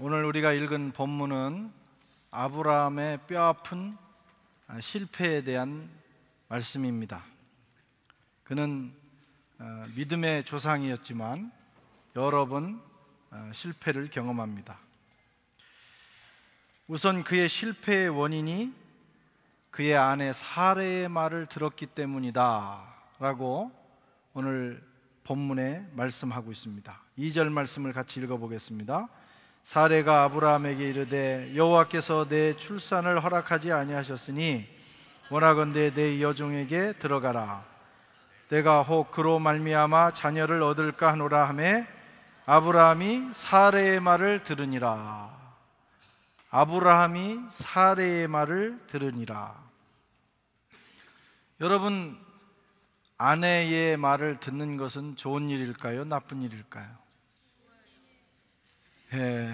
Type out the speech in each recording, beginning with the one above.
오늘 우리가 읽은 본문은 아브라함의 뼈아픈 실패에 대한 말씀입니다. 그는 어, 믿음의 조상이었지만 여러 번 어, 실패를 경험합니다. 우선 그의 실패의 원인이 그의 아내 사례의 말을 들었기 때문이다 라고 오늘 본문에 말씀하고 있습니다. 2절 말씀을 같이 읽어보겠습니다. 사례가 아브라함에게 이르되 여호와께서 내 출산을 허락하지 아니하셨으니 원하건대 내 여종에게 들어가라 내가 혹 그로 말미암아 자녀를 얻을까 하노라 하매 아브라함이 사례의 말을 들으니라 아브라함이 사례의 말을 들으니라 여러분 아내의 말을 듣는 것은 좋은 일일까요? 나쁜 일일까요? 예,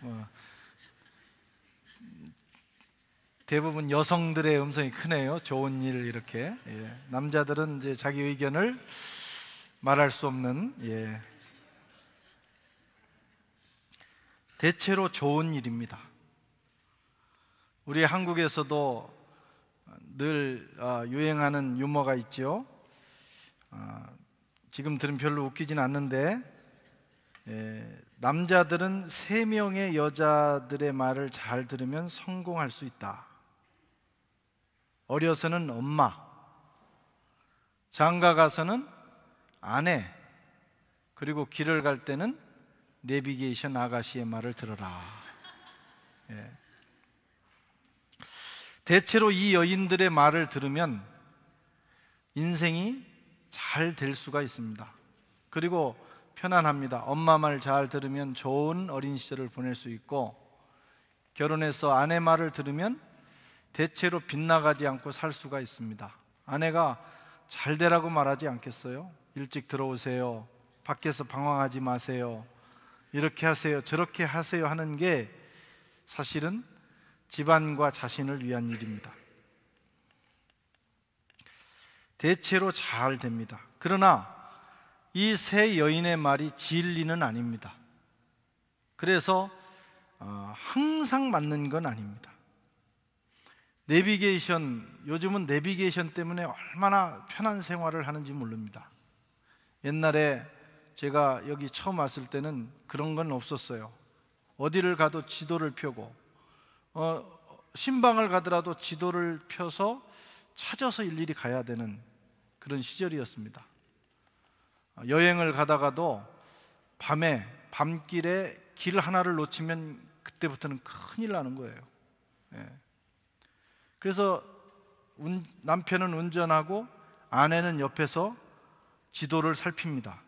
뭐, 대부분 여성들의 음성이 크네요. 좋은 일 이렇게 예, 남자들은 이제 자기 의견을 말할 수 없는 예. 대체로 좋은 일입니다. 우리 한국에서도 늘 아, 유행하는 유머가 있죠. 아, 지금 들은 별로 웃기진 않는데 예, 남자들은 세 명의 여자들의 말을 잘 들으면 성공할 수 있다. 어려서는 엄마, 장가 가서는 아내, 그리고 길을 갈 때는 내비게이션 아가씨의 말을 들어라. 예. 대체로 이 여인들의 말을 들으면 인생이 잘 될 수가 있습니다. 그리고 편안합니다. 엄마 말 잘 들으면 좋은 어린 시절을 보낼 수 있고 결혼해서 아내 말을 들으면 대체로 빗나가지 않고 살 수가 있습니다. 아내가 잘 되라고 말하지 않겠어요? 일찍 들어오세요. 밖에서 방황하지 마세요. 이렇게 하세요. 저렇게 하세요. 하는 게 사실은 집안과 자신을 위한 일입니다. 대체로 잘 됩니다. 그러나 이세 여인의 말이 진리는 아닙니다. 그래서 어, 항상 맞는 건 아닙니다. 내비게이션, 요즘은 내비게이션 때문에 얼마나 편한 생활을 하는지 모릅니다. 옛날에 제가 여기 처음 왔을 때는 그런 건 없었어요. 어디를 가도 지도를 펴고, 어, 신방을 가더라도 지도를 펴서 찾아서 일일이 가야 되는 그런 시절이었습니다. 여행을 가다가도 밤에 밤길에 길 하나를 놓치면 그때부터는 큰일 나는 거예요. 예. 그래서 운, 남편은 운전하고 아내는 옆에서 지도를 살핍니다.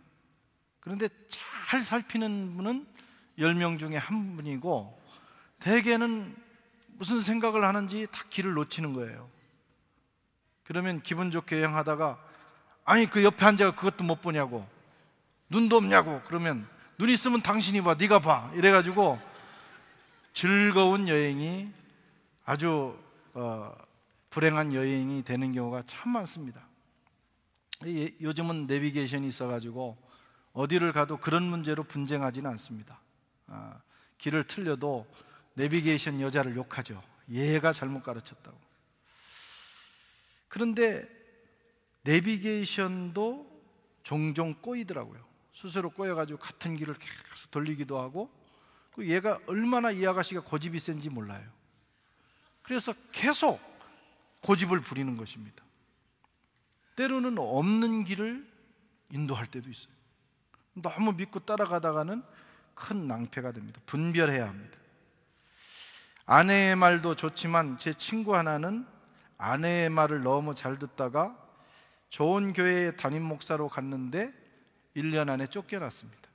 그런데 잘 살피는 분은 10명 중에 한 분이고 대개는 무슨 생각을 하는지 다 길을 놓치는 거예요. 그러면 기분 좋게 여행하다가 아니 그 옆에 앉아가 그것도 못 보냐고 눈도 없냐고 그러면 눈 있으면 당신이 봐 네가 봐 이래가지고 즐거운 여행이 아주 어, 불행한 여행이 되는 경우가 참 많습니다 예, 요즘은 내비게이션이 있어가지고 어디를 가도 그런 문제로 분쟁하지는 않습니다 아, 길을 틀려도 내비게이션 여자를 욕하죠 얘가 잘못 가르쳤다고 그런데 내비게이션도 종종 꼬이더라고요. 스스로 꼬여가지고 같은 길을 계속 돌리기도 하고 그 얘가 얼마나 이 아가씨가 고집이 센지 몰라요. 그래서 계속 고집을 부리는 것입니다. 때로는 없는 길을 인도할 때도 있어요. 너무 믿고 따라가다가는 큰 낭패가 됩니다. 분별해야 합니다. 아내의 말도 좋지만 제 친구 하나는 아내의 말을 너무 잘 듣다가 좋은 교회의 담임 목사로 갔는데 1년 안에 쫓겨났습니다.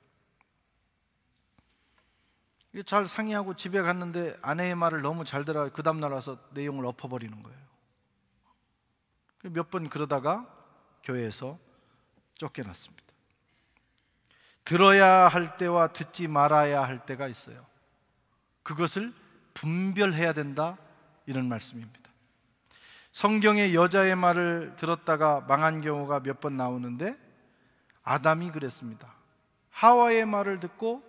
잘 상의하고 집에 갔는데 아내의 말을 너무 잘 들어 그 다음날 와서 내용을 엎어버리는 거예요. 몇 번 그러다가 교회에서 쫓겨났습니다. 들어야 할 때와 듣지 말아야 할 때가 있어요. 그것을 분별해야 된다 이런 말씀입니다. 성경의 여자의 말을 들었다가 망한 경우가 몇 번 나오는데 아담이 그랬습니다. 하와의 말을 듣고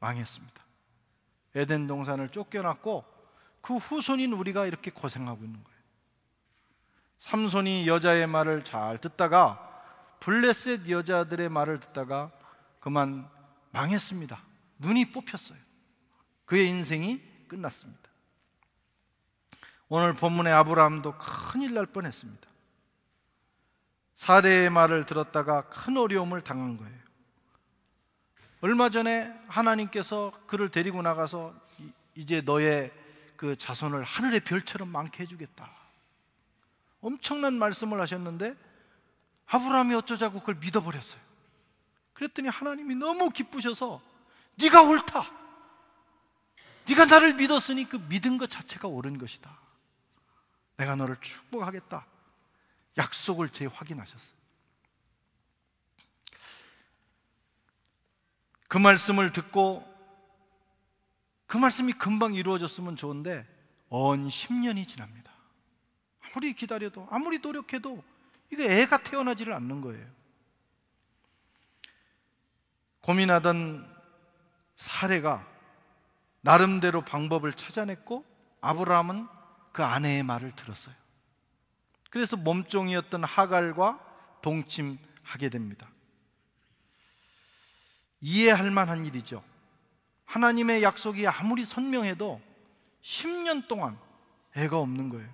망했습니다. 에덴 동산을 쫓겨났고 그 후손인 우리가 이렇게 고생하고 있는 거예요. 삼손이 여자의 말을 잘 듣다가 블레셋 여자들의 말을 듣다가 그만 망했습니다. 눈이 뽑혔어요. 그의 인생이 끝났습니다. 오늘 본문의 아브라함도 큰일 날 뻔했습니다. 사례의 말을 들었다가 큰 어려움을 당한 거예요. 얼마 전에 하나님께서 그를 데리고 나가서 이제 너의 그 자손을 하늘의 별처럼 많게 해주겠다. 엄청난 말씀을 하셨는데 아브라함이 어쩌자고 그걸 믿어버렸어요. 그랬더니 하나님이 너무 기쁘셔서 네가 옳다. 네가 나를 믿었으니 그 믿은 것 자체가 옳은 것이다. 내가 너를 축복하겠다. 약속을 재확인하셨어요. 그 말씀을 듣고 그 말씀이 금방 이루어졌으면 좋은데 언 10년이 지납니다. 아무리 기다려도 아무리 노력해도 이게 애가 태어나지를 않는 거예요. 고민하던 사례가 나름대로 방법을 찾아냈고 아브라함은 그 아내의 말을 들었어요. 그래서 몸종이었던 하갈과 동침하게 됩니다. 이해할 만한 일이죠. 하나님의 약속이 아무리 선명해도 10년 동안 애가 없는 거예요.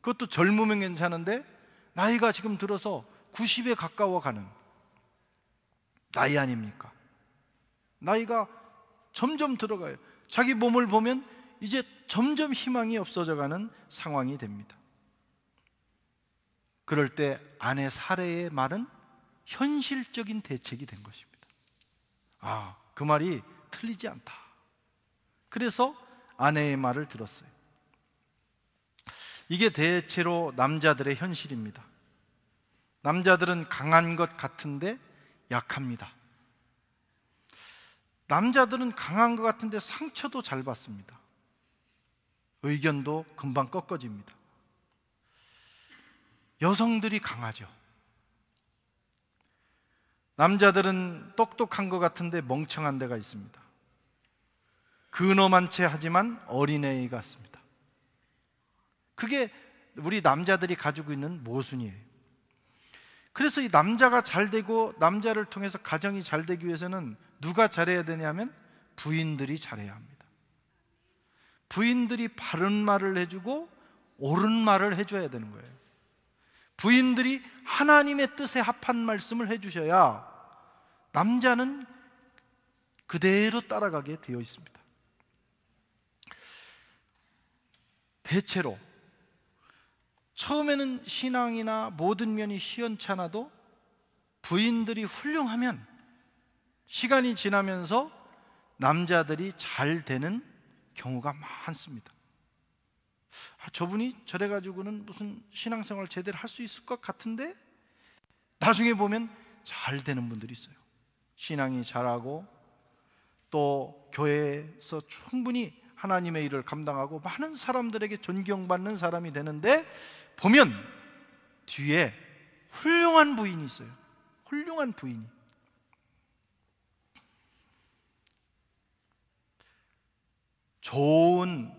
그것도 젊으면 괜찮은데 나이가 지금 들어서 90에 가까워 가는 나이 아닙니까? 나이가 점점 들어가요. 자기 몸을 보면 이제 점점 희망이 없어져가는 상황이 됩니다. 그럴 때 아내 사례의 말은 현실적인 대책이 된 것입니다. 아, 그 말이 틀리지 않다. 그래서 아내의 말을 들었어요. 이게 대체로 남자들의 현실입니다. 남자들은 강한 것 같은데 약합니다. 남자들은 강한 것 같은데 상처도 잘 받습니다. 의견도 금방 꺾어집니다. 여성들이 강하죠. 남자들은 똑똑한 것 같은데 멍청한 데가 있습니다. 근엄한 채 하지만 어린애 같습니다. 그게 우리 남자들이 가지고 있는 모순이에요. 그래서 이 남자가 잘 되고 남자를 통해서 가정이 잘 되기 위해서는 누가 잘해야 되냐면 부인들이 잘해야 합니다. 부인들이 바른 말을 해주고 옳은 말을 해줘야 되는 거예요. 부인들이 하나님의 뜻에 합한 말씀을 해주셔야 남자는 그대로 따라가게 되어 있습니다. 대체로 처음에는 신앙이나 모든 면이 시연찮아도 부인들이 훌륭하면 시간이 지나면서 남자들이 잘 되는 경우가 많습니다. 아, 저분이 저래 가지고는 무슨 신앙생활 제대로 할 수 있을 것 같은데 나중에 보면 잘 되는 분들이 있어요. 신앙이 잘하고 또 교회에서 충분히 하나님의 일을 감당하고 많은 사람들에게 존경받는 사람이 되는데 보면 뒤에 훌륭한 부인이 있어요. 훌륭한 부인이. 좋은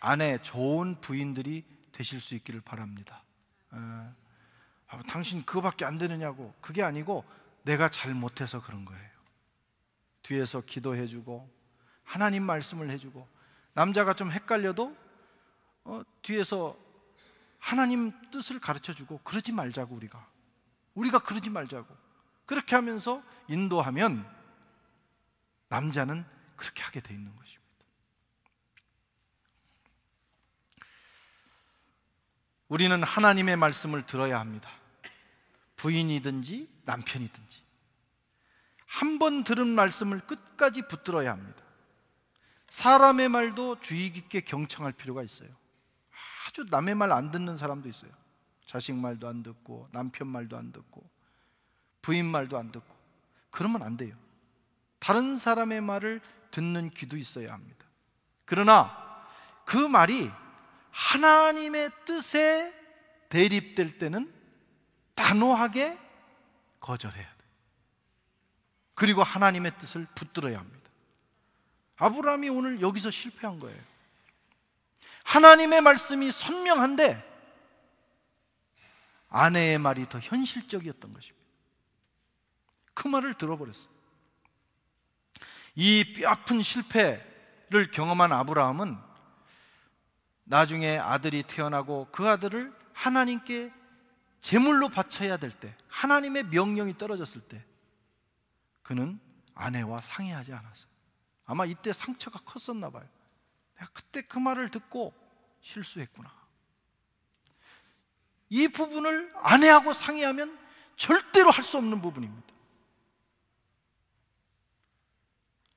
아내, 좋은 부인들이 되실 수 있기를 바랍니다. 예. 아, 당신 그거밖에 안 되느냐고 그게 아니고 내가 잘못해서 그런 거예요. 뒤에서 기도해주고 하나님 말씀을 해주고 남자가 좀 헷갈려도 어, 뒤에서 하나님 뜻을 가르쳐주고 그러지 말자고 우리가 우리가 그러지 말자고 그렇게 하면서 인도하면 남자는 그렇게 하게 돼 있는 것입니다. 우리는 하나님의 말씀을 들어야 합니다. 부인이든지 남편이든지. 한 번 들은 말씀을 끝까지 붙들어야 합니다. 사람의 말도 주의 깊게 경청할 필요가 있어요. 아주 남의 말 안 듣는 사람도 있어요. 자식 말도 안 듣고, 남편 말도 안 듣고, 부인 말도 안 듣고. 그러면 안 돼요. 다른 사람의 말을 듣는 귀도 있어야 합니다. 그러나 그 말이 하나님의 뜻에 대립될 때는 단호하게 거절해야 돼. 그리고 하나님의 뜻을 붙들어야 합니다. 아브라함이 오늘 여기서 실패한 거예요. 하나님의 말씀이 선명한데 아내의 말이 더 현실적이었던 것입니다. 그 말을 들어버렸어요. 이 뼈아픈 실패를 경험한 아브라함은 나중에 아들이 태어나고 그 아들을 하나님께 제물로 바쳐야 될 때, 하나님의 명령이 떨어졌을 때, 그는 아내와 상의하지 않았어요. 아마 이때 상처가 컸었나 봐요. 내가 그때 그 말을 듣고 실수했구나. 이 부분을 아내하고 상의하면 절대로 할 수 없는 부분입니다.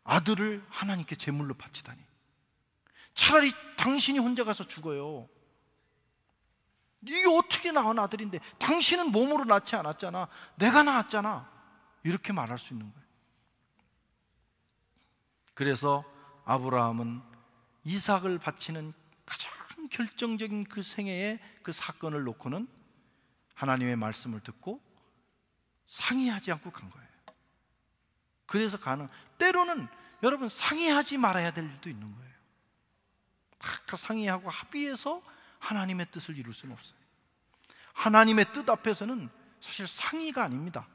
아들을 하나님께 제물로 바치다니. 차라리 당신이 혼자 가서 죽어요. 이게 어떻게 낳은 아들인데 당신은 몸으로 낳지 않았잖아. 내가 낳았잖아. 이렇게 말할 수 있는 거예요. 그래서 아브라함은 이삭을 바치는 가장 결정적인 그 생애의 그 사건을 놓고는 하나님의 말씀을 듣고 상의하지 않고 간 거예요. 그래서 가능. 때로는 여러분 상의하지 말아야 될 일도 있는 거예요. 막 상의하고 합의해서 하나님의 뜻을 이룰 수는 없어요. 하나님의 뜻 앞에서는 사실 상의가 아닙니다.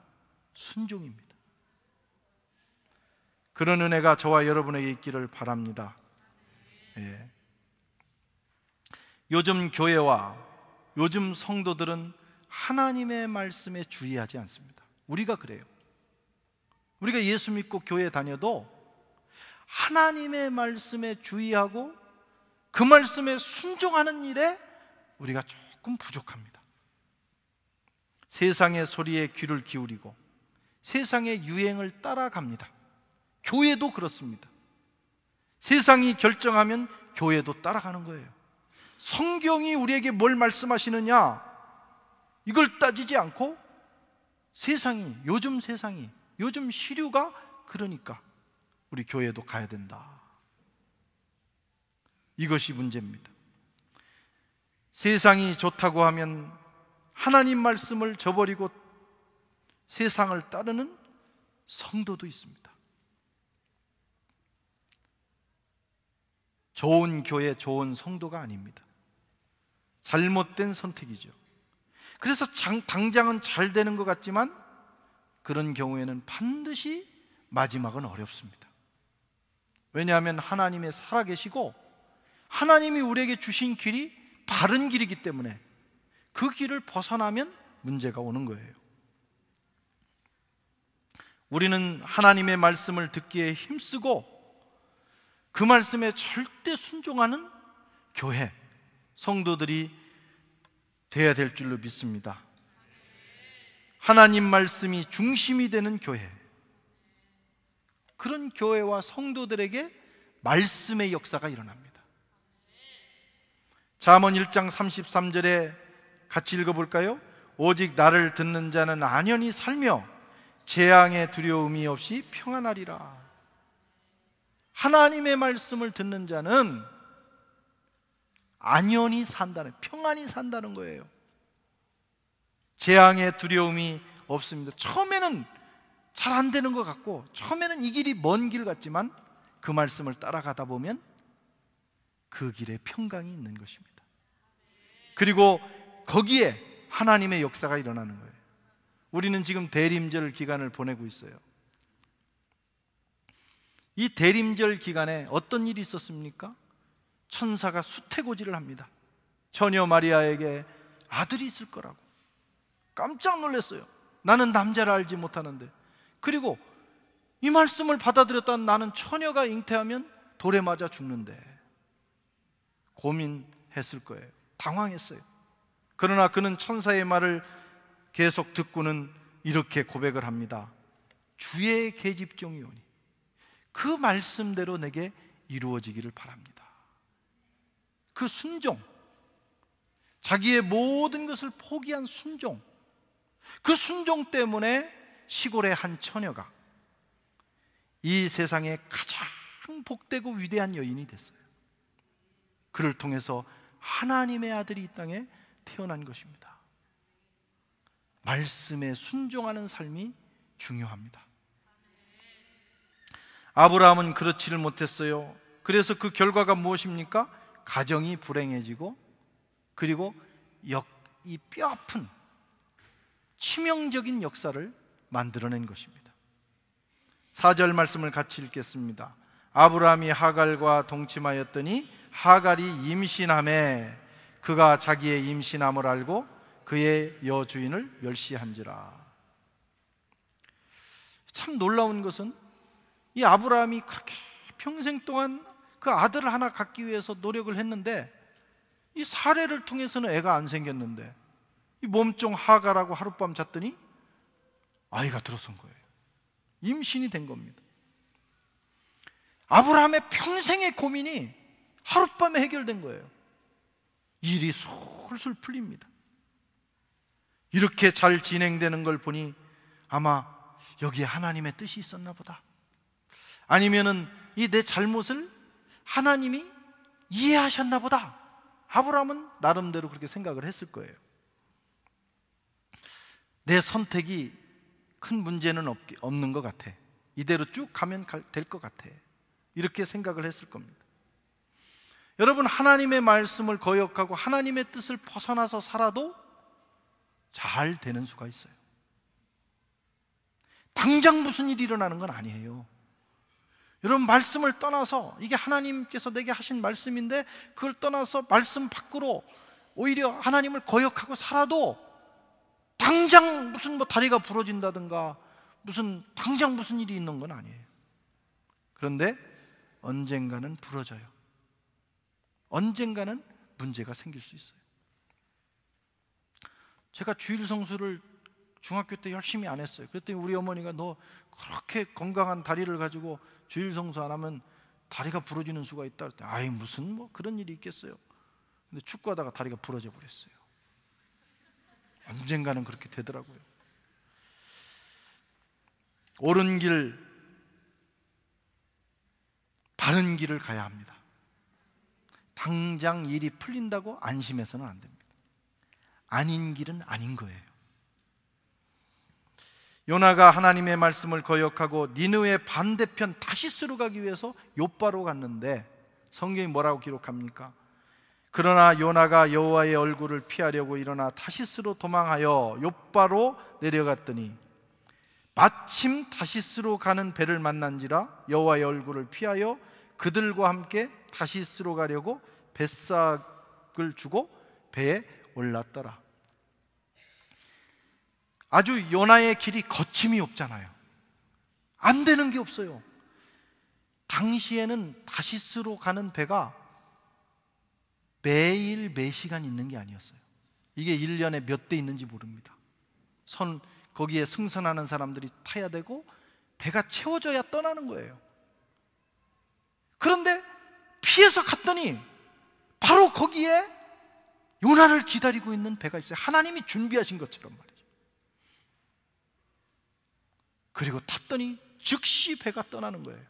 순종입니다. 그런 은혜가 저와 여러분에게 있기를 바랍니다. 예. 요즘 교회와 요즘 성도들은 하나님의 말씀에 주의하지 않습니다. 우리가 그래요. 우리가 예수 믿고 교회 다녀도 하나님의 말씀에 주의하고 그 말씀에 순종하는 일에 우리가 조금 부족합니다. 세상의 소리에 귀를 기울이고 세상의 유행을 따라갑니다. 교회도 그렇습니다. 세상이 결정하면 교회도 따라가는 거예요. 성경이 우리에게 뭘 말씀하시느냐 이걸 따지지 않고 세상이 요즘 세상이 요즘 시류가 그러니까 우리 교회도 가야 된다. 이것이 문제입니다. 세상이 좋다고 하면 하나님 말씀을 저버리고 세상을 따르는 성도도 있습니다. 좋은 교회, 좋은 성도가 아닙니다. 잘못된 선택이죠. 그래서 당장은 잘 되는 것 같지만 그런 경우에는 반드시 마지막은 어렵습니다. 왜냐하면 하나님의 살아계시고 하나님이 우리에게 주신 길이 바른 길이기 때문에 그 길을 벗어나면 문제가 오는 거예요. 우리는 하나님의 말씀을 듣기에 힘쓰고 그 말씀에 절대 순종하는 교회, 성도들이 되어야 될 줄로 믿습니다. 하나님 말씀이 중심이 되는 교회. 그런 교회와 성도들에게 말씀의 역사가 일어납니다. 잠언 1장 33절에 같이 읽어볼까요? 오직 나를 듣는 자는 안연히 살며 재앙의 두려움이 없이 평안하리라. 하나님의 말씀을 듣는 자는 안연히 산다는, 평안히 산다는 거예요. 재앙의 두려움이 없습니다. 처음에는 잘 안 되는 것 같고, 처음에는 이 길이 먼 길 같지만, 그 말씀을 따라가다 보면 그 길에 평강이 있는 것입니다. 그리고 거기에 하나님의 역사가 일어나는 거예요. 우리는 지금 대림절 기간을 보내고 있어요. 이 대림절 기간에 어떤 일이 있었습니까? 천사가 수태고지를 합니다. 처녀 마리아에게 아들이 있을 거라고. 깜짝 놀랐어요. 나는 남자를 알지 못하는데. 그리고 이 말씀을 받아들였다 나는 처녀가 잉태하면 돌에 맞아 죽는데. 고민했을 거예요. 당황했어요. 그러나 그는 천사의 말을 계속 듣고는 이렇게 고백을 합니다. 주의 계집종이오니 그 말씀대로 내게 이루어지기를 바랍니다. 그 순종, 자기의 모든 것을 포기한 순종, 그 순종 때문에 시골의 한 처녀가 이 세상에 가장 복되고 위대한 여인이 됐어요. 그를 통해서 하나님의 아들이 이 땅에 태어난 것입니다. 말씀에 순종하는 삶이 중요합니다. 아브라함은 그렇지를 못했어요. 그래서 그 결과가 무엇입니까? 가정이 불행해지고 그리고 역, 이 뼈아픈 치명적인 역사를 만들어낸 것입니다. 4절 말씀을 같이 읽겠습니다. 아브라함이 하갈과 동침하였더니 하갈이 임신함에 그가 자기의 임신함을 알고 그의 여주인을 멸시한지라. 참 놀라운 것은 이 아브라함이 그렇게 평생 동안 그 아들을 하나 갖기 위해서 노력을 했는데 이 사례를 통해서는 애가 안 생겼는데 이 몸종 하가라고 하룻밤 잤더니 아이가 들어선 거예요. 임신이 된 겁니다. 아브라함의 평생의 고민이 하룻밤에 해결된 거예요. 일이 술술 풀립니다. 이렇게 잘 진행되는 걸 보니 아마 여기에 하나님의 뜻이 있었나 보다. 아니면은 이 내 잘못을 하나님이 이해하셨나 보다. 아브라함은 나름대로 그렇게 생각을 했을 거예요. 내 선택이 큰 문제는 없, 없는 것 같아. 이대로 쭉 가면 될 것 같아. 이렇게 생각을 했을 겁니다. 여러분 하나님의 말씀을 거역하고 하나님의 뜻을 벗어나서 살아도 잘 되는 수가 있어요. 당장 무슨 일이 일어나는 건 아니에요. 여러분 말씀을 떠나서 이게 하나님께서 내게 하신 말씀인데 그걸 떠나서 말씀 밖으로 오히려 하나님을 거역하고 살아도 당장 무슨 뭐 다리가 부러진다든가 무슨 당장 무슨 일이 있는 건 아니에요. 그런데 언젠가는 부러져요. 언젠가는 문제가 생길 수 있어요. 제가 주일 성수를 중학교 때 열심히 안 했어요. 그랬더니 우리 어머니가 너 그렇게 건강한 다리를 가지고 주일 성수 안 하면 다리가 부러지는 수가 있다 그랬더 아이 무슨 뭐 그런 일이 있겠어요. 근데 축구하다가 다리가 부러져 버렸어요. 언젠가는 그렇게 되더라고요. 옳은 길 바른 길을 가야 합니다. 당장 일이 풀린다고 안심해서는 안 됩니다. 아닌 길은 아닌 거예요. 요나가 하나님의 말씀을 거역하고 니느의 반대편 다시스로 가기 위해서 요바로 갔는데 성경이 뭐라고 기록합니까? 그러나 요나가 여호와의 얼굴을 피하려고 일어나 다시스로 도망하여 요바로 내려갔더니 마침 다시스로 가는 배를 만난지라 여호와의 얼굴을 피하여 그들과 함께 다시스로 가려고 뱃삭을 주고 배에 올랐더라. 아주 요나의 길이 거침이 없잖아요. 안 되는 게 없어요. 당시에는 다시스로 가는 배가 매일 매 시간 있는 게 아니었어요. 이게 1년에 몇 대 있는지 모릅니다. 선 거기에 승선하는 사람들이 타야 되고 배가 채워져야 떠나는 거예요. 그런데 피해서 갔더니 바로 거기에 요나를 기다리고 있는 배가 있어요. 하나님이 준비하신 것처럼 말이죠. 그리고 탔더니 즉시 배가 떠나는 거예요.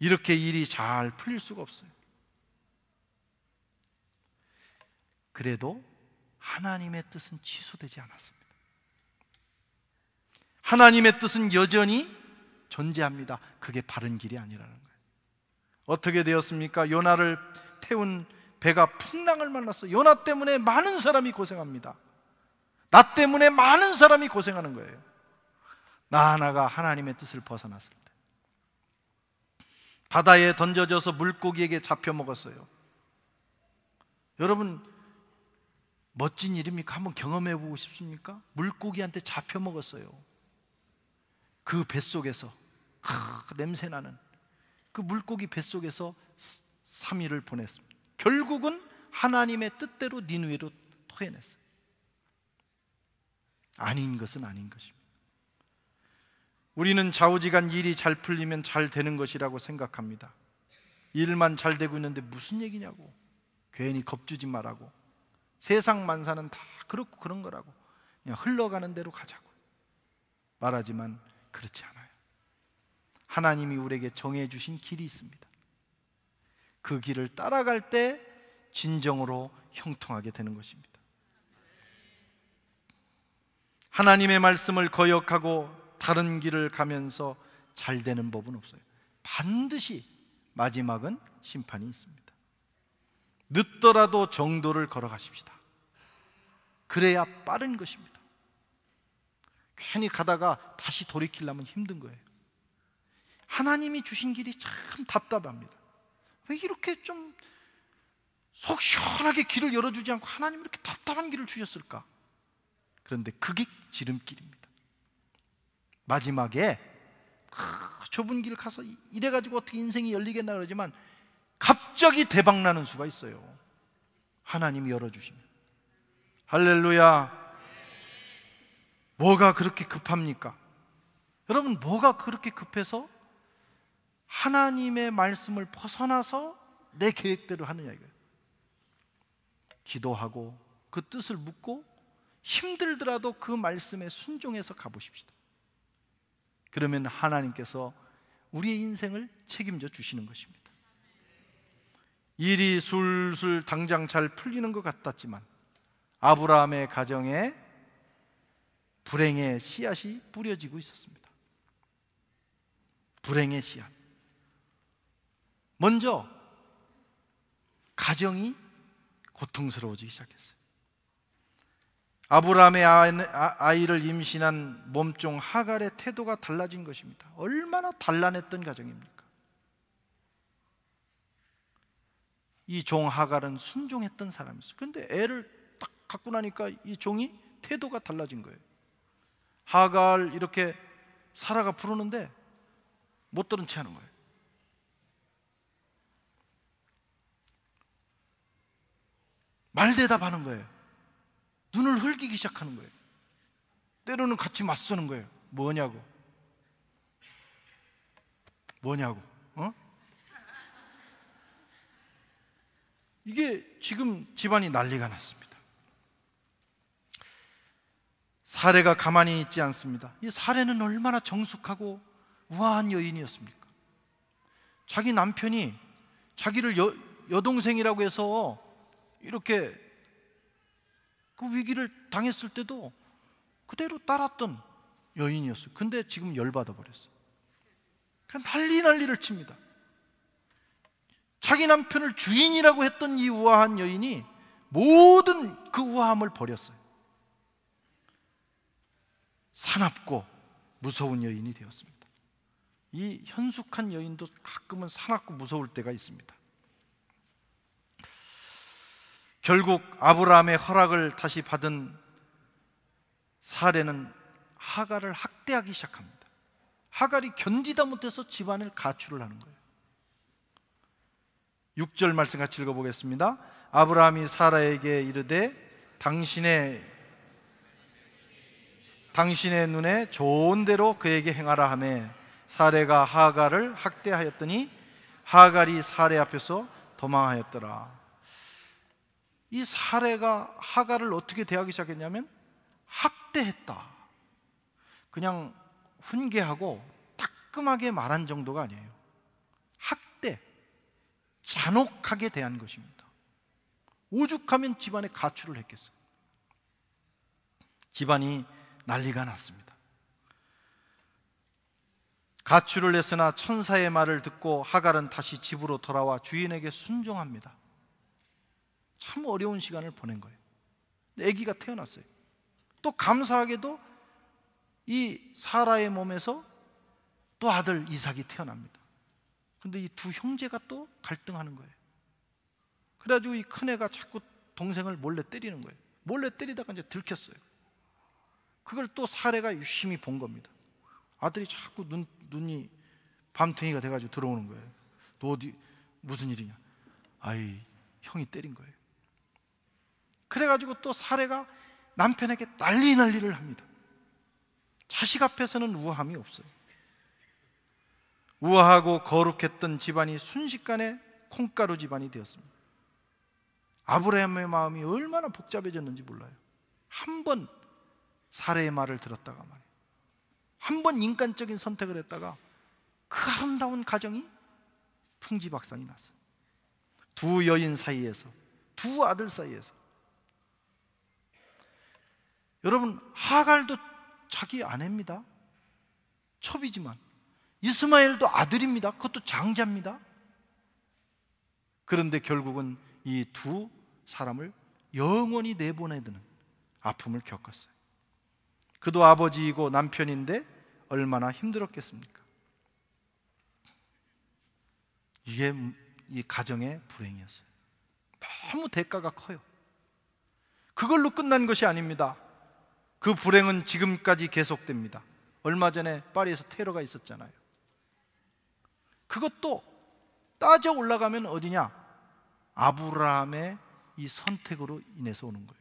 이렇게 일이 잘 풀릴 수가 없어요. 그래도 하나님의 뜻은 취소되지 않았습니다. 하나님의 뜻은 여전히 존재합니다. 그게 바른 길이 아니라는 거예요. 어떻게 되었습니까? 요나를 태운 배가 풍랑을 만났어. 요나 때문에 많은 사람이 고생합니다. 나 때문에 많은 사람이 고생하는 거예요. 나 하나가 하나님의 뜻을 벗어났을 때. 바다에 던져져서 물고기에게 잡혀 먹었어요. 여러분, 멋진 일입니까? 한번 경험해 보고 싶습니까? 물고기한테 잡혀 먹었어요. 그 뱃속에서. 크, 냄새 나는. 그 물고기 뱃속에서 3일을 보냈습니다. 결국은 하나님의 뜻대로 니누에로 토해냈어요. 아닌 것은 아닌 것입니다. 우리는 좌우지간 일이 잘 풀리면 잘 되는 것이라고 생각합니다. 일만 잘 되고 있는데 무슨 얘기냐고. 괜히 겁주지 말라고. 세상 만사는 다 그렇고 그런 거라고. 그냥 흘러가는 대로 가자고. 말하지만 그렇지 않아. 하나님이 우리에게 정해 주신 길이 있습니다. 그 길을 따라갈 때 진정으로 형통하게 되는 것입니다. 하나님의 말씀을 거역하고 다른 길을 가면서 잘 되는 법은 없어요. 반드시 마지막은 심판이 있습니다. 늦더라도 정도를 걸어가십시다. 그래야 빠른 것입니다. 괜히 가다가 다시 돌이키려면 힘든 거예요. 하나님이 주신 길이 참 답답합니다. 왜 이렇게 좀 속 시원하게 길을 열어주지 않고 하나님 이렇게 답답한 길을 주셨을까? 그런데 그게 지름길입니다. 마지막에 크, 그 좁은 길 가서 이래가지고 어떻게 인생이 열리겠나 그러지만 갑자기 대박나는 수가 있어요. 하나님이 열어주시면. 할렐루야. 뭐가 그렇게 급합니까? 여러분, 뭐가 그렇게 급해서 하나님의 말씀을 벗어나서 내 계획대로 하느냐 이거예요. 기도하고 그 뜻을 묻고 힘들더라도 그 말씀에 순종해서 가보십시다. 그러면 하나님께서 우리의 인생을 책임져 주시는 것입니다. 일이 술술 당장 잘 풀리는 것 같았지만 아브라함의 가정에 불행의 씨앗이 뿌려지고 있었습니다. 불행의 씨앗. 먼저 가정이 고통스러워지기 시작했어요. 아브라함의 아, 아, 아이를 임신한 몸종 하갈의 태도가 달라진 것입니다. 얼마나 단란했던 가정입니까? 이 종 하갈은 순종했던 사람이었어요. 근데 애를 딱 갖고 나니까 이 종이 태도가 달라진 거예요. 하갈 이렇게 사라가 부르는데 못 들은 채 하는 거예요. 말 대답하는 거예요. 눈을 흘기기 시작하는 거예요. 때로는 같이 맞서는 거예요. 뭐냐고. 뭐냐고. 어? 이게 지금 집안이 난리가 났습니다. 사례가 가만히 있지 않습니다. 이 사례는 얼마나 정숙하고 우아한 여인이었습니까? 자기 남편이 자기를 여, 여동생이라고 해서 이렇게 그 위기를 당했을 때도 그대로 따랐던 여인이었어요. 근데 지금 열받아 버렸어요. 그냥 난리 난리를 칩니다. 자기 남편을 주인이라고 했던 이 우아한 여인이 모든 그 우아함을 버렸어요. 사납고 무서운 여인이 되었습니다. 이 현숙한 여인도 가끔은 사납고 무서울 때가 있습니다. 결국 아브라함의 허락을 다시 받은 사례는 하갈을 학대하기 시작합니다. 하갈이 견디다 못해서 집안을 가출을 하는 거예요. 6절 말씀 같이 읽어보겠습니다. 아브라함이 사라에게 이르되 당신의 당신의 눈에 좋은 대로 그에게 행하라 하매 사레가 하갈을 학대하였더니 하갈이 사레 앞에서 도망하였더라. 이 사례가 하가를 어떻게 대하기 시작했냐면 학대했다. 그냥 훈계하고 따끔하게 말한 정도가 아니에요. 학대, 잔혹하게 대한 것입니다. 오죽하면 집안에 가출을 했겠어요. 집안이 난리가 났습니다. 가출을 했으나 천사의 말을 듣고 하갈은 다시 집으로 돌아와 주인에게 순종합니다. 참 어려운 시간을 보낸 거예요. 아기가 태어났어요. 또 감사하게도 이 사라의 몸에서 또 아들 이삭이 태어납니다. 근데 이 두 형제가 또 갈등하는 거예요. 그래가지고 이 큰애가 자꾸 동생을 몰래 때리는 거예요. 몰래 때리다가 이제 들켰어요. 그걸 또 사례가 유심히 본 겁니다. 아들이 자꾸 눈, 눈이 밤탱이가 돼가지고 들어오는 거예요. 너 어디, 무슨 일이냐? 아이, 형이 때린 거예요. 그래가지고 또 사례가 남편에게 난리 난리를 합니다. 자식 앞에서는 우아함이 없어요. 우아하고 거룩했던 집안이 순식간에 콩가루 집안이 되었습니다. 아브라함의 마음이 얼마나 복잡해졌는지 몰라요. 한 번 사례의 말을 들었다가 말이에요. 한번 인간적인 선택을 했다가 그 아름다운 가정이 풍지박산이 났어요. 두 여인 사이에서, 두 아들 사이에서 여러분 하갈도 자기 아내입니다. 첩이지만 이스마엘도 아들입니다. 그것도 장자입니다. 그런데 결국은 이 두 사람을 영원히 내보내드는 아픔을 겪었어요. 그도 아버지이고 남편인데 얼마나 힘들었겠습니까? 이게 이 가정의 불행이었어요. 너무 대가가 커요. 그걸로 끝난 것이 아닙니다. 그 불행은 지금까지 계속됩니다. 얼마 전에 파리에서 테러가 있었잖아요. 그것도 따져 올라가면 어디냐? 아브라함의 이 선택으로 인해서 오는 거예요.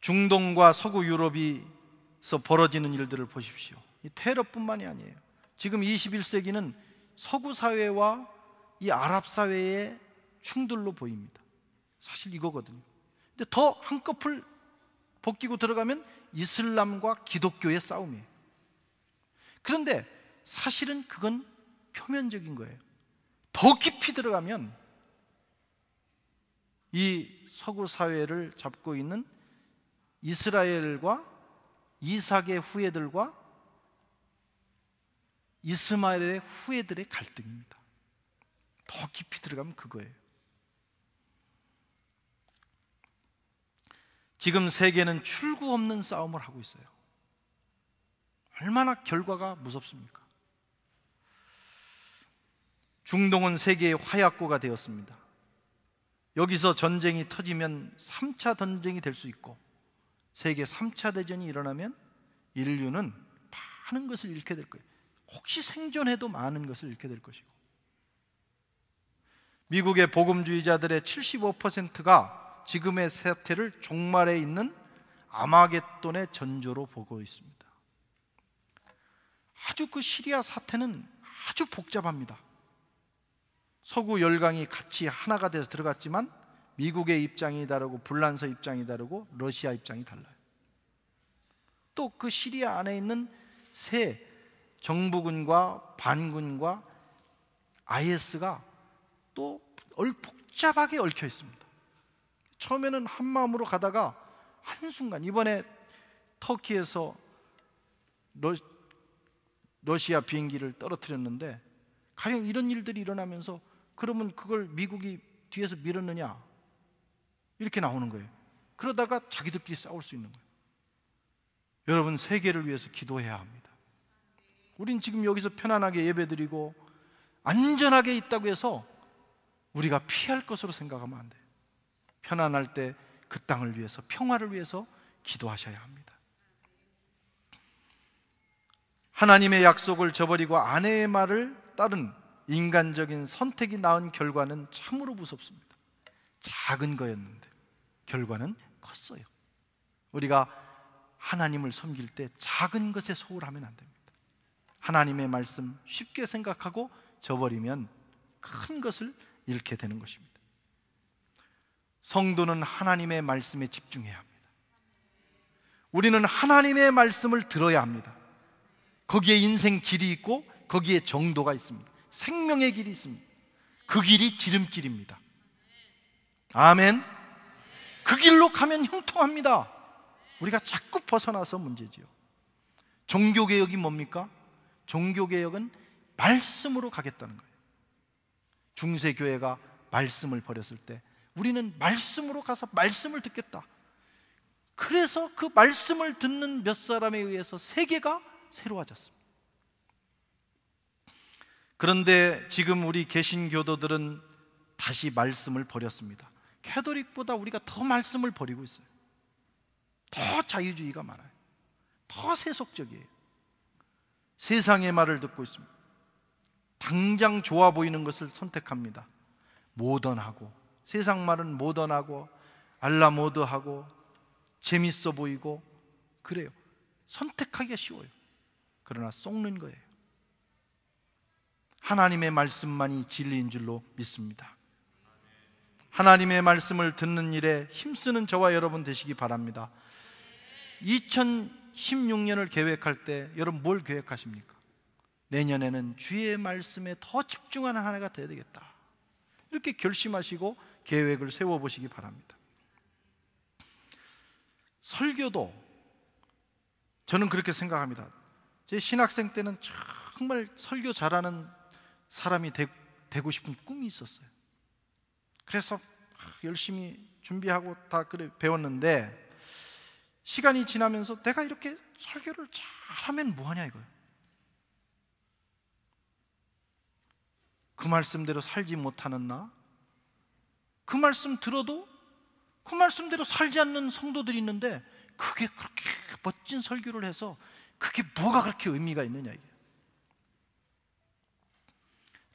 중동과 서구 유럽이서 벌어지는 일들을 보십시오. 테러뿐만이 아니에요. 지금 21세기는 서구 사회와 이 아랍 사회의 충돌로 보입니다. 사실 이거거든요. 근데 더 한꺼풀 벗기고 들어가면 이슬람과 기독교의 싸움이에요. 그런데 사실은 그건 표면적인 거예요. 더 깊이 들어가면 이 서구 사회를 잡고 있는 이스라엘과 이삭의 후예들과 이스마엘의 후예들의 갈등입니다. 더 깊이 들어가면 그거예요. 지금 세계는 출구 없는 싸움을 하고 있어요. 얼마나 결과가 무섭습니까? 중동은 세계의 화약고가 되었습니다. 여기서 전쟁이 터지면 3차 전쟁이 될 수 있고 세계 3차 대전이 일어나면 인류는 많은 것을 잃게 될 거예요. 혹시 생존해도 많은 것을 잃게 될 것이고 미국의 복음주의자들의 75%가 지금의 사태를 종말에 있는 아마겟돈의 전조로 보고 있습니다. 아주 그 시리아 사태는 아주 복잡합니다. 서구 열강이 같이 하나가 돼서 들어갔지만 미국의 입장이 다르고 불란서 입장이 다르고 러시아 입장이 달라요. 또 그 시리아 안에 있는 세 정부군과 반군과 IS가 또 복잡하게 얽혀 있습니다. 처음에는 한 마음으로 가다가 한순간 이번에 터키에서 러, 시아 비행기를 떨어뜨렸는데 가령 이런 일들이 일어나면서 그러면 그걸 미국이 뒤에서 밀었느냐 이렇게 나오는 거예요. 그러다가 자기들끼리 싸울 수 있는 거예요. 여러분 세계를 위해서 기도해야 합니다. 우린 지금 여기서 편안하게 예배드리고 안전하게 있다고 해서 우리가 피할 것으로 생각하면 안 돼요. 편안할 때 그 땅을 위해서 평화를 위해서 기도하셔야 합니다. 하나님의 약속을 저버리고 아내의 말을 따른 인간적인 선택이 낳은 결과는 참으로 무섭습니다. 작은 거였는데 결과는 컸어요. 우리가 하나님을 섬길 때 작은 것에 소홀하면 안 됩니다. 하나님의 말씀 쉽게 생각하고 저버리면 큰 것을 잃게 되는 것입니다. 성도는 하나님의 말씀에 집중해야 합니다. 우리는 하나님의 말씀을 들어야 합니다. 거기에 인생 길이 있고 거기에 정도가 있습니다. 생명의 길이 있습니다. 그 길이 지름길입니다. 아멘. 그 길로 가면 형통합니다. 우리가 자꾸 벗어나서 문제지요. 종교개혁이 뭡니까? 종교개혁은 말씀으로 가겠다는 거예요. 중세교회가 말씀을 버렸을 때 우리는 말씀으로 가서 말씀을 듣겠다. 그래서 그 말씀을 듣는 몇 사람에 의해서 세계가 새로워졌습니다. 그런데 지금 우리 개신교도들은 다시 말씀을 버렸습니다. 캐도릭보다 우리가 더 말씀을 버리고 있어요. 더 자유주의가 많아요. 더 세속적이에요. 세상의 말을 듣고 있습니다. 당장 좋아 보이는 것을 선택합니다. 모던하고 세상 말은 모던하고 알라모드하고 재밌어 보이고 그래요. 선택하기가 쉬워요. 그러나 속는 거예요. 하나님의 말씀만이 진리인 줄로 믿습니다. 하나님의 말씀을 듣는 일에 힘쓰는 저와 여러분 되시기 바랍니다. 2016년을 계획할 때 여러분 뭘 계획하십니까? 내년에는 주의 말씀에 더 집중하는 한 해가 되어야 되겠다. 이렇게 결심하시고 계획을 세워보시기 바랍니다. 설교도 저는 그렇게 생각합니다. 제 신학생 때는 정말 설교 잘하는 사람이 되, 고 싶은 꿈이 있었어요. 그래서 열심히 준비하고 다 그래 배웠는데 시간이 지나면서 내가 이렇게 설교를 잘하면 뭐하냐 이거예요. 그 말씀대로 살지 못하는 나, 그 말씀 들어도 그 말씀대로 살지 않는 성도들이 있는데 그게 그렇게 멋진 설교를 해서 그게 뭐가 그렇게 의미가 있느냐 이게.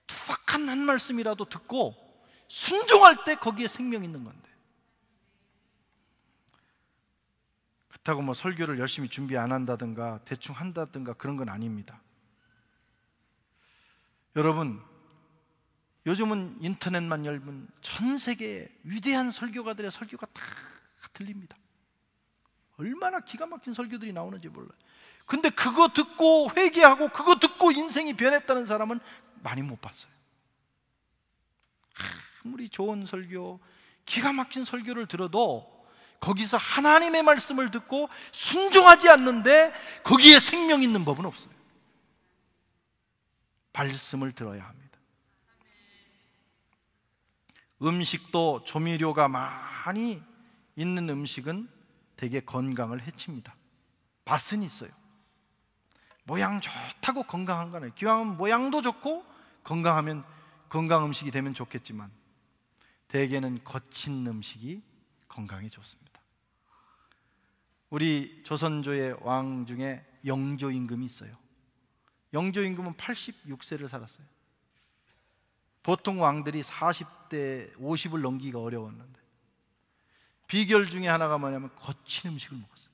투박한 한 말씀이라도 듣고 순종할 때 거기에 생명 있는 건데. 그렇다고 뭐 설교를 열심히 준비 안 한다든가 대충 한다든가 그런 건 아닙니다. 여러분 요즘은 인터넷만 열면 전세계에 위대한 설교가들의 설교가 다 들립니다. 얼마나 기가 막힌 설교들이 나오는지 몰라요. 근데 그거 듣고 회개하고 그거 듣고 인생이 변했다는 사람은 많이 못 봤어요. 아무리 좋은 설교, 기가 막힌 설교를 들어도 거기서 하나님의 말씀을 듣고 순종하지 않는데 거기에 생명 있는 법은 없어요. 말씀을 들어야 합니다. 음식도 조미료가 많이 있는 음식은 되게 건강을 해칩니다. 밭은 있어요. 모양 좋다고 건강한 거는 기왕하 모양도 좋고 건강하면 건강 음식이 되면 좋겠지만 대개는 거친 음식이 건강에 좋습니다. 우리 조선조의 왕 중에 영조 임금이 있어요. 영조 임금은 86세를 살았어요. 보통 왕들이 40대 50을 넘기기가 어려웠는데 비결 중에 하나가 뭐냐면 거친 음식을 먹었어요.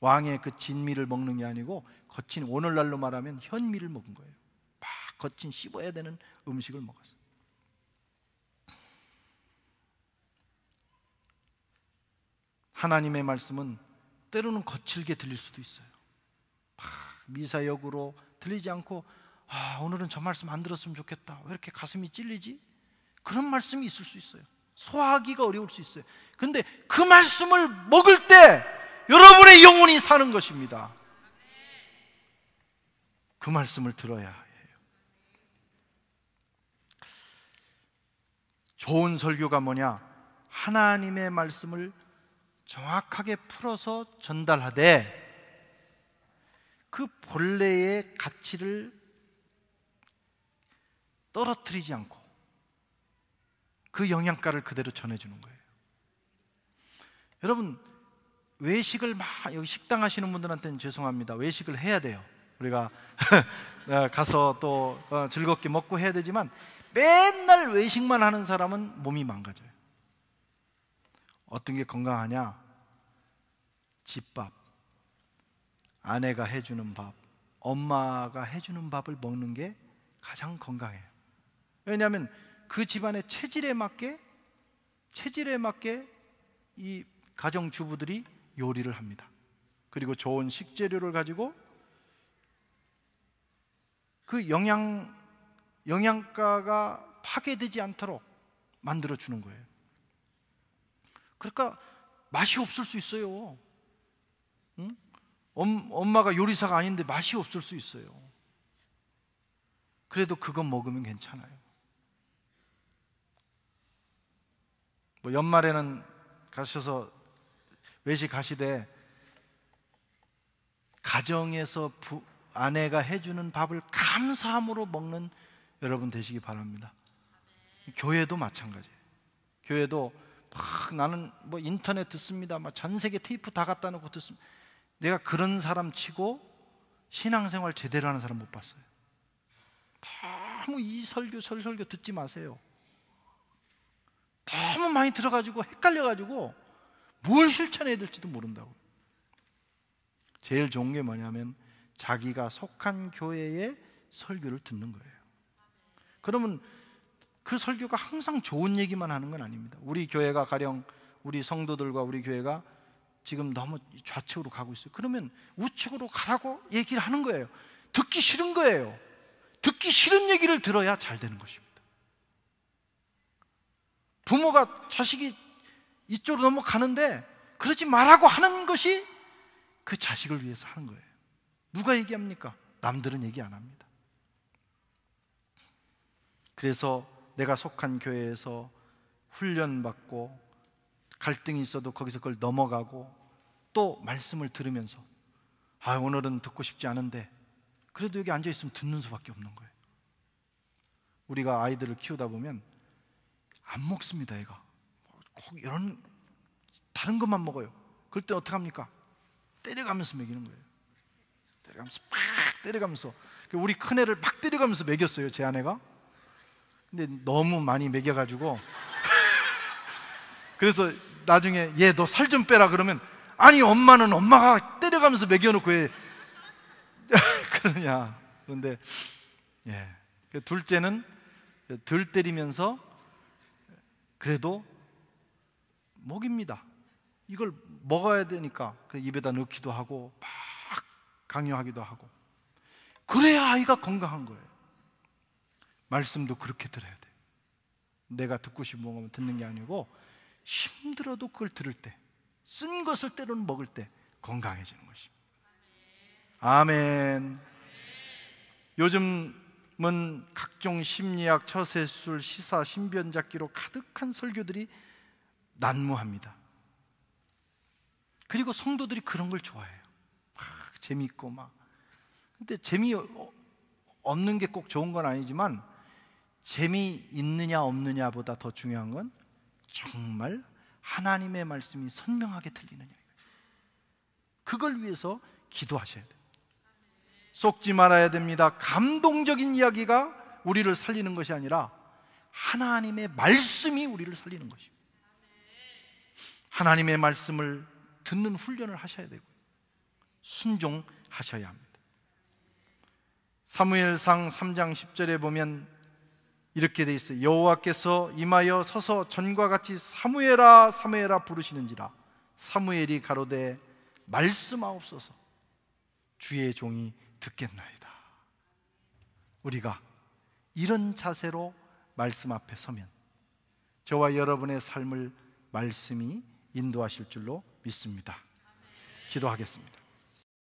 왕의 그 진미를 먹는 게 아니고 거친 오늘날로 말하면 현미를 먹은 거예요. 막 거친 씹어야 되는 음식을 먹었어요. 하나님의 말씀은 때로는 거칠게 들릴 수도 있어요. 막 미사역으로 들리지 않고 아, 오늘은 저 말씀 안 들었으면 좋겠다. 왜 이렇게 가슴이 찔리지? 그런 말씀이 있을 수 있어요. 소화하기가 어려울 수 있어요. 근데 그 말씀을 먹을 때 여러분의 영혼이 사는 것입니다. 그 말씀을 들어야 해요. 좋은 설교가 뭐냐? 하나님의 말씀을 정확하게 풀어서 전달하되 그 본래의 가치를 떨어뜨리지 않고 그 영양가를 그대로 전해주는 거예요. 여러분 외식을 막 여기 식당 하시는 분들한테는 죄송합니다. 외식을 해야 돼요. 우리가 아, 가서 또 어, 즐겁게 먹고 해야 되지만 맨날 외식만 하는 사람은 몸이 망가져요. 어떤 게 건강하냐? 집밥, 아내가 해주는 밥, 엄마가 해주는 밥을 먹는 게 가장 건강해요. 왜냐하면 그 집안의 체질에 맞게 체질에 맞게 이 가정 주부들이 요리를 합니다. 그리고 좋은 식재료를 가지고 그 영양 영양가가 파괴되지 않도록 만들어 주는 거예요. 그러니까 맛이 없을 수 있어요. 응? 엄, 엄마가 요리사가 아닌데 맛이 없을 수 있어요. 그래도 그거 먹으면 괜찮아요. 뭐 연말에는 가셔서 외식하시되 가정에서 부, 아내가 해주는 밥을 감사함으로 먹는 여러분 되시기 바랍니다. 교회도 마찬가지예요. 교회도 막 나는 뭐 인터넷 듣습니다. 막 전 세계 테이프 다 갖다 놓고 듣습니다. 내가 그런 사람 치고 신앙생활 제대로 하는 사람 못 봤어요. 너무 이 설교, 설 설교 듣지 마세요. 너무 많이 들어가지고 헷갈려가지고 뭘 실천해야 될지도 모른다고. 제일 좋은 게 뭐냐면 자기가 속한 교회의 설교를 듣는 거예요. 그러면 그 설교가 항상 좋은 얘기만 하는 건 아닙니다. 우리 교회가 가령 우리 성도들과 우리 교회가 지금 너무 좌측으로 가고 있어요. 그러면 우측으로 가라고 얘기를 하는 거예요. 듣기 싫은 거예요. 듣기 싫은 얘기를 들어야 잘 되는 것입니다. 부모가 자식이 이쪽으로 넘어가는데 그러지 말라고 하는 것이 그 자식을 위해서 하는 거예요. 누가 얘기합니까? 남들은 얘기 안 합니다. 그래서 내가 속한 교회에서 훈련받고 갈등이 있어도 거기서 그걸 넘어가고 또 말씀을 들으면서 아, 오늘은 듣고 싶지 않은데 그래도 여기 앉아 있으면 듣는 수밖에 없는 거예요. 우리가 아이들을 키우다 보면 안 먹습니다, 애가. 꼭 이런 다른 것만 먹어요. 그럴 때 어떻게 합니까? 때려가면서 먹이는 거예요. 때려가면서 팍 때려가면서 그 우리 큰 애를 막 때려가면서 먹였어요, 제 아내가. 근데 너무 많이 먹여가지고 그래서 나중에 얘 너 살 좀 빼라 그러면 아니 엄마는 엄마가 때려가면서 먹여놓고 왜 그러냐 그런데 예 그 둘째는 들 때리면서 그래도 먹입니다. 이걸 먹어야 되니까 입에다 넣기도 하고 막 강요하기도 하고 그래야 아이가 건강한 거예요. 말씀도 그렇게 들어야 돼. 내가 듣고 싶은 거면 듣는 게 아니고 힘들어도 그걸 들을 때, 쓴 것을 때로는 먹을 때 건강해지는 것입니다. 아멘. 요즘 문 각종 심리학, 처세술, 시사, 신변잡기로 가득한 설교들이 난무합니다. 그리고 성도들이 그런 걸 좋아해요. 막재미고 막. 근데 재미 어, 없는 게 꼭 좋은 건 아니지만 재미 있느냐 없느냐보다 더 중요한 건 정말 하나님의 말씀이 선명하게 들리느냐. 그걸 위해서 기도하셔야 돼요. 속지 말아야 됩니다. 감동적인 이야기가 우리를 살리는 것이 아니라 하나님의 말씀이 우리를 살리는 것입니다. 하나님의 말씀을 듣는 훈련을 하셔야 되고 순종하셔야 합니다. 사무엘상 3장 10절에 보면 이렇게 돼 있어요. 여호와께서 임하여 서서 전과 같이 사무엘아 사무엘아 부르시는지라 사무엘이 가로되 말씀하옵소서 주의 종이 듣겠나이다. 우리가 이런 자세로 말씀 앞에 서면 저와 여러분의 삶을 말씀이 인도하실 줄로 믿습니다. 기도하겠습니다.